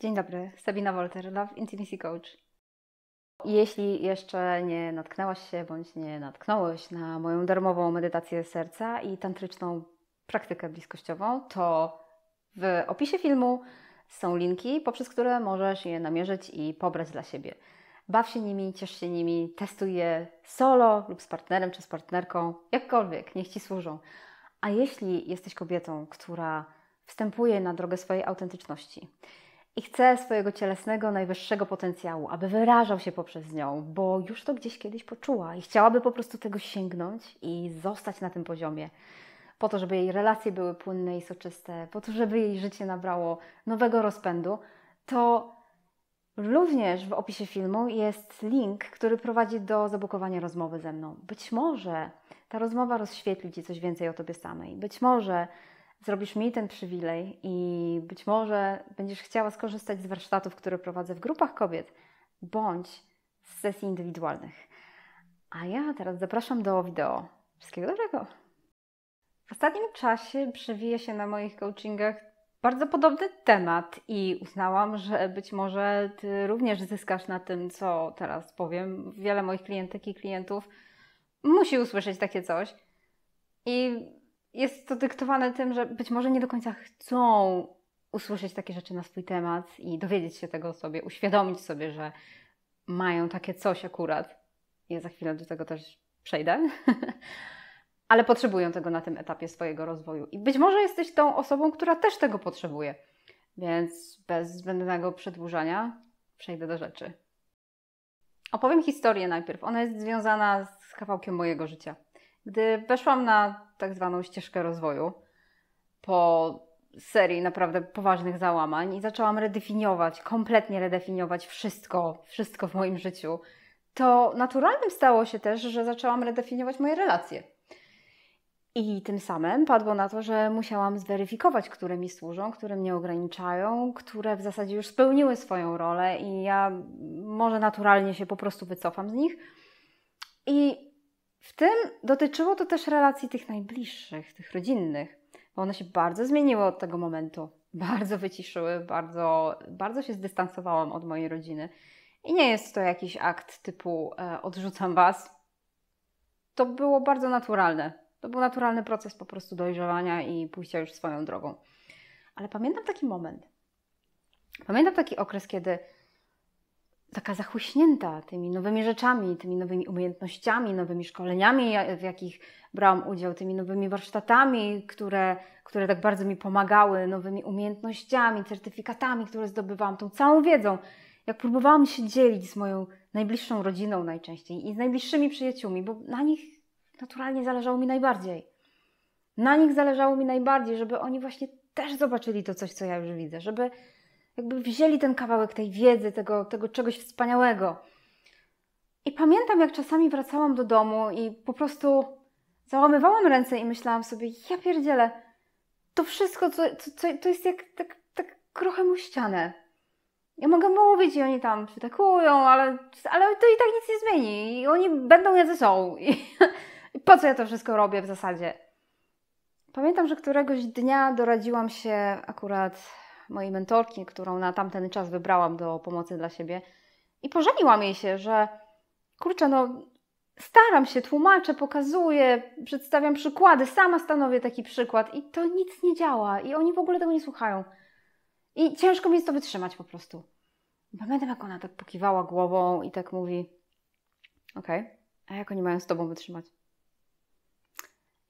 Dzień dobry, Sabina Wolter, Love Intimacy Coach. Jeśli jeszcze nie natknęłaś się bądź nie natknąłeś na moją darmową medytację serca i tantryczną praktykę bliskościową, to w opisie filmu są linki, poprzez które możesz je namierzyć i pobrać dla siebie. Baw się nimi, ciesz się nimi, testuj je solo lub z partnerem czy z partnerką, jakkolwiek, niech ci służą. A jeśli jesteś kobietą, która wstępuje na drogę swojej autentyczności, i chce swojego cielesnego, najwyższego potencjału, aby wyrażał się poprzez nią, bo już to gdzieś kiedyś poczuła i chciałaby po prostu tego sięgnąć i zostać na tym poziomie, po to, żeby jej relacje były płynne i soczyste, po to, żeby jej życie nabrało nowego rozpędu, to również w opisie filmu jest link, który prowadzi do zabukowania rozmowy ze mną. Być może ta rozmowa rozświetli Ci coś więcej o Tobie samej. Być może zrobisz mi ten przywilej i być może będziesz chciała skorzystać z warsztatów, które prowadzę w grupach kobiet, bądź z sesji indywidualnych. A ja teraz zapraszam do wideo. Wszystkiego dobrego! W ostatnim czasie przewija się na moich coachingach bardzo podobny temat i uznałam, że być może Ty również zyskasz na tym, co teraz powiem. Wiele moich klientek i klientów musi usłyszeć takie coś. I jest to dyktowane tym, że być może nie do końca chcą usłyszeć takie rzeczy na swój temat i dowiedzieć się tego sobie, uświadomić sobie, że mają takie coś akurat. Ja za chwilę do tego też przejdę. Ale potrzebują tego na tym etapie swojego rozwoju. I być może jesteś tą osobą, która też tego potrzebuje. Więc bez zbędnego przedłużania przejdę do rzeczy. Opowiem historię najpierw. Ona jest związana z kawałkiem mojego życia. Gdy weszłam na tak zwaną ścieżkę rozwoju po serii naprawdę poważnych załamań i zaczęłam redefiniować, kompletnie redefiniować wszystko, wszystko w moim życiu, to naturalnym stało się też, że zaczęłam redefiniować moje relacje. I tym samym padło na to, że musiałam zweryfikować, które mi służą, które mnie ograniczają, które w zasadzie już spełniły swoją rolę i ja może naturalnie się po prostu wycofam z nich. I w tym dotyczyło to też relacji tych najbliższych, tych rodzinnych, bo one się bardzo zmieniły od tego momentu. Bardzo wyciszyły, bardzo, bardzo się zdystansowałam od mojej rodziny. I nie jest to jakiś akt typu e, odrzucam was. To było bardzo naturalne. To był naturalny proces po prostu dojrzewania i pójścia już swoją drogą. Ale pamiętam taki moment. Pamiętam taki okres, kiedy taka zachłyśnięta tymi nowymi rzeczami, tymi nowymi umiejętnościami, nowymi szkoleniami, w jakich brałam udział, tymi nowymi warsztatami, które, które tak bardzo mi pomagały, nowymi umiejętnościami, certyfikatami, które zdobywałam, tą całą wiedzą. Jak próbowałam się dzielić z moją najbliższą rodziną najczęściej i z najbliższymi przyjaciółmi, bo na nich naturalnie zależało mi najbardziej. Na nich zależało mi najbardziej, żeby oni właśnie też zobaczyli to coś, co ja już widzę, żeby jakby wzięli ten kawałek tej wiedzy, tego, tego czegoś wspaniałego. I pamiętam, jak czasami wracałam do domu i po prostu załamywałam ręce i myślałam sobie, ja pierdzielę, to wszystko, co, to jest jak tak, tak ścianę. Ja mogę mówić i oni tam przytakują, ale, ale to i tak nic nie zmieni. I oni będą jacy są. I, po co ja to wszystko robię w zasadzie? Pamiętam, że któregoś dnia doradziłam się akurat mojej mentorki, którą na tamten czas wybrałam do pomocy dla siebie. I pożaliłam jej się, że kurczę, no staram się, tłumaczę, pokazuję, przedstawiam przykłady, sama stanowię taki przykład i to nic nie działa i oni w ogóle tego nie słuchają. I ciężko mi jest to wytrzymać po prostu. Pamiętam, jak ona tak pokiwała głową i tak mówi: Okej, okay, a jak oni mają z tobą wytrzymać?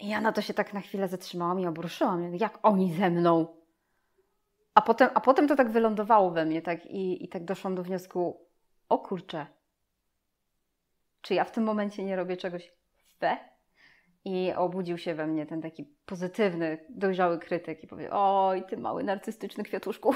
I ja na to się tak na chwilę zatrzymałam i obruszyłam. Jak oni ze mną? A potem, a potem to tak wylądowało we mnie tak i, i tak doszłam do wniosku, o kurczę, czy ja w tym momencie nie robię czegoś we? I obudził się we mnie ten taki pozytywny, dojrzały krytyk i powiedział, oj, ty mały narcystyczny kwiatuszku.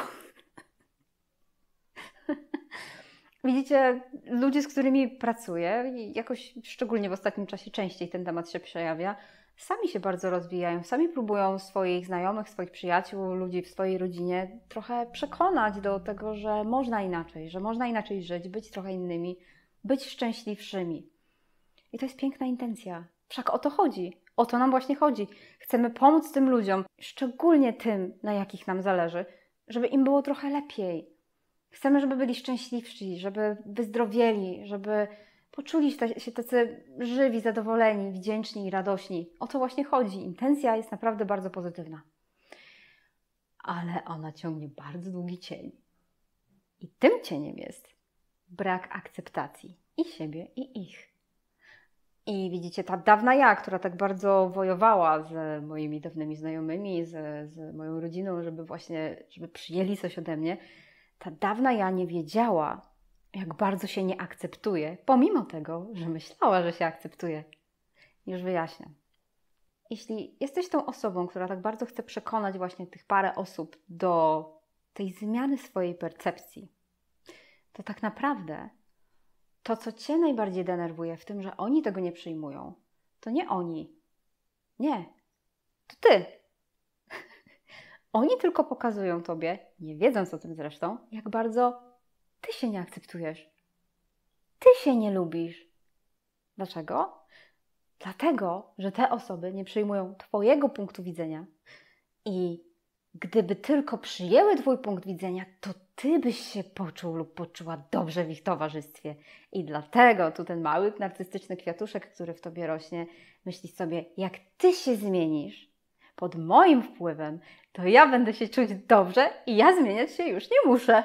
Widzicie, ludzie, z którymi pracuję, jakoś szczególnie w ostatnim czasie częściej ten temat się przejawia, sami się bardzo rozwijają, sami próbują swoich znajomych, swoich przyjaciół, ludzi w swojej rodzinie trochę przekonać do tego, że można inaczej, że można inaczej żyć, być trochę innymi, być szczęśliwszymi. I to jest piękna intencja. Wszak o to chodzi. O to nam właśnie chodzi. Chcemy pomóc tym ludziom, szczególnie tym, na jakich nam zależy, żeby im było trochę lepiej. Chcemy, żeby byli szczęśliwsi, żeby wyzdrowieli, żeby poczuli się tacy żywi, zadowoleni, wdzięczni i radośni. O to właśnie chodzi. Intencja jest naprawdę bardzo pozytywna. Ale ona ciągnie bardzo długi cień. I tym cieniem jest brak akceptacji i siebie, i ich. I widzicie, ta dawna ja, która tak bardzo wojowała z moimi dawnymi znajomymi, z, z moją rodziną, żeby właśnie, żeby przyjęli coś ode mnie, ta dawna ja nie wiedziała, jak bardzo się nie akceptuje, pomimo tego, że myślała, że się akceptuje. Już wyjaśniam. Jeśli jesteś tą osobą, która tak bardzo chce przekonać właśnie tych parę osób do tej zmiany swojej percepcji, to tak naprawdę to, co Cię najbardziej denerwuje w tym, że oni tego nie przyjmują, to nie oni. Nie. To Ty. oni tylko pokazują Tobie, nie wiedząc o tym zresztą, jak bardzo ty się nie akceptujesz. Ty się nie lubisz. Dlaczego? Dlatego, że te osoby nie przyjmują Twojego punktu widzenia i gdyby tylko przyjęły Twój punkt widzenia, to Ty byś się poczuł lub poczuła dobrze w ich towarzystwie. I dlatego tu ten mały narcystyczny kwiatuszek, który w Tobie rośnie, myśli sobie, jak Ty się zmienisz pod moim wpływem, to ja będę się czuć dobrze i ja zmieniać się już nie muszę.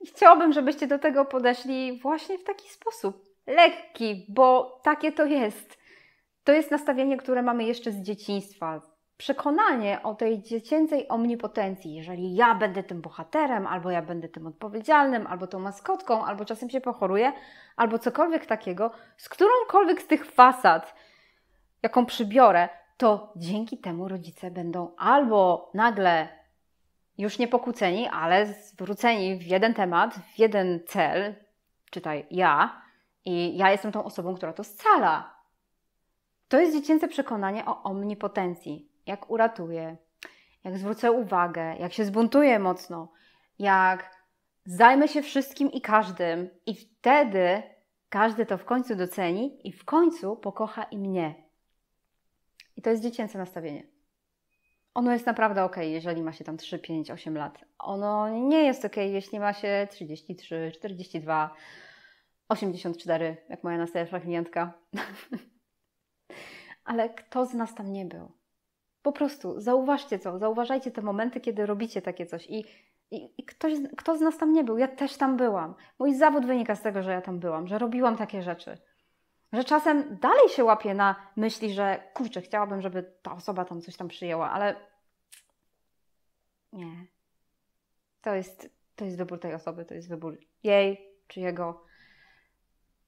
I chciałabym, żebyście do tego podeszli właśnie w taki sposób. Lekki, bo takie to jest. To jest nastawienie, które mamy jeszcze z dzieciństwa. Przekonanie o tej dziecięcej omnipotencji. Jeżeli ja będę tym bohaterem, albo ja będę tym odpowiedzialnym, albo tą maskotką, albo czasem się pochoruję, albo cokolwiek takiego, z którąkolwiek z tych fasad, jaką przybiorę, to dzięki temu rodzice będą albo nagle już nie pokłóceni, ale zwróceni w jeden temat, w jeden cel, czytaj ja, i ja jestem tą osobą, która to scala. To jest dziecięce przekonanie o omnipotencji. Jak uratuję, jak zwrócę uwagę, jak się zbuntuję mocno, jak zajmę się wszystkim i każdym, i wtedy każdy to w końcu doceni i w końcu pokocha i mnie. I to jest dziecięce nastawienie ono jest naprawdę ok, jeżeli ma się tam 3, 5, 8 lat. Ono nie jest ok, jeśli ma się 33, 42, 84, jak moja następna klientka. Ale kto z nas tam nie był? Po prostu zauważcie to, zauważajcie te momenty, kiedy robicie takie coś i, i, i ktoś, kto z nas tam nie był? Ja też tam byłam. Mój zawód wynika z tego, że ja tam byłam, że robiłam takie rzeczy że czasem dalej się łapię na myśli, że kurczę, chciałabym, żeby ta osoba tam coś tam przyjęła, ale nie. To jest, to jest wybór tej osoby, to jest wybór jej czy jego.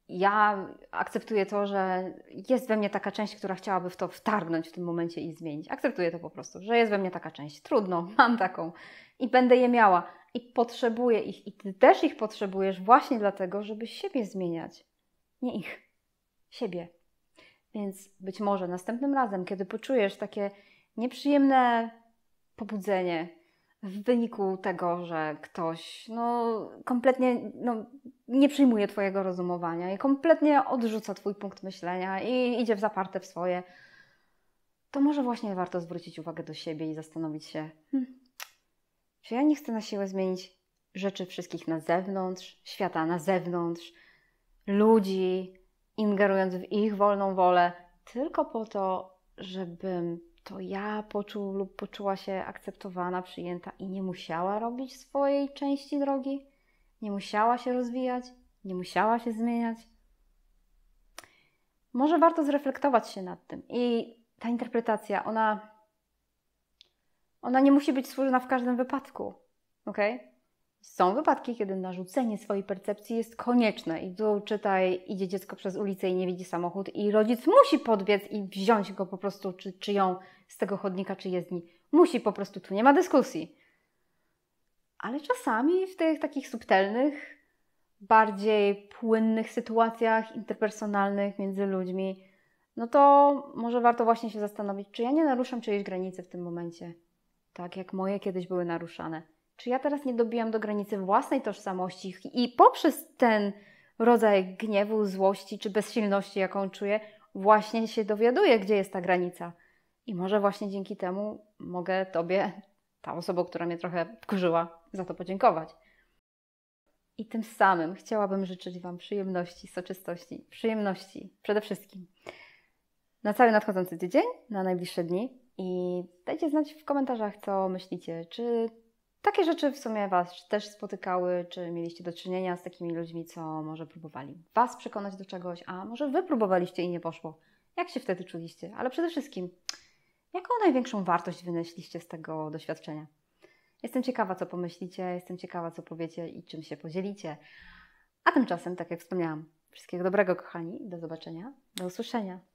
Ja akceptuję to, że jest we mnie taka część, która chciałaby w to wtargnąć w tym momencie i zmienić. Akceptuję to po prostu, że jest we mnie taka część. Trudno, mam taką i będę je miała. I potrzebuję ich, i ty też ich potrzebujesz właśnie dlatego, żeby siebie zmieniać, nie ich siebie. Więc być może następnym razem, kiedy poczujesz takie nieprzyjemne pobudzenie w wyniku tego, że ktoś no, kompletnie no, nie przyjmuje Twojego rozumowania i kompletnie odrzuca Twój punkt myślenia i idzie w zaparte w swoje, to może właśnie warto zwrócić uwagę do siebie i zastanowić się, hmm, czy ja nie chcę na siłę zmienić rzeczy wszystkich na zewnątrz, świata na zewnątrz, ludzi, ingerując w ich wolną wolę, tylko po to, żebym to ja poczuł lub poczuła się akceptowana, przyjęta i nie musiała robić swojej części drogi, nie musiała się rozwijać, nie musiała się zmieniać. Może warto zreflektować się nad tym. I ta interpretacja, ona, ona nie musi być służona w każdym wypadku, ok? Są wypadki, kiedy narzucenie swojej percepcji jest konieczne i tu czytaj, idzie dziecko przez ulicę i nie widzi samochód i rodzic musi podbiec i wziąć go po prostu, czy, czy ją z tego chodnika, czy jezdni. Musi po prostu, tu nie ma dyskusji. Ale czasami w tych takich subtelnych, bardziej płynnych sytuacjach interpersonalnych między ludźmi, no to może warto właśnie się zastanowić, czy ja nie naruszam czyjejś granicy w tym momencie, tak jak moje kiedyś były naruszane czy ja teraz nie dobiłam do granicy własnej tożsamości i poprzez ten rodzaj gniewu, złości czy bezsilności, jaką czuję, właśnie się dowiaduję, gdzie jest ta granica. I może właśnie dzięki temu mogę Tobie, ta osoba, która mnie trochę wkurzyła, za to podziękować. I tym samym chciałabym życzyć Wam przyjemności, soczystości, przyjemności przede wszystkim na cały nadchodzący tydzień, na najbliższe dni. I dajcie znać w komentarzach, co myślicie. Czy takie rzeczy w sumie Was też spotykały, czy mieliście do czynienia z takimi ludźmi, co może próbowali Was przekonać do czegoś, a może Wy próbowaliście i nie poszło. Jak się wtedy czuliście? Ale przede wszystkim, jaką największą wartość wynieśliście z tego doświadczenia? Jestem ciekawa, co pomyślicie, jestem ciekawa, co powiecie i czym się podzielicie. A tymczasem, tak jak wspomniałam, wszystkiego dobrego, kochani, do zobaczenia, do usłyszenia.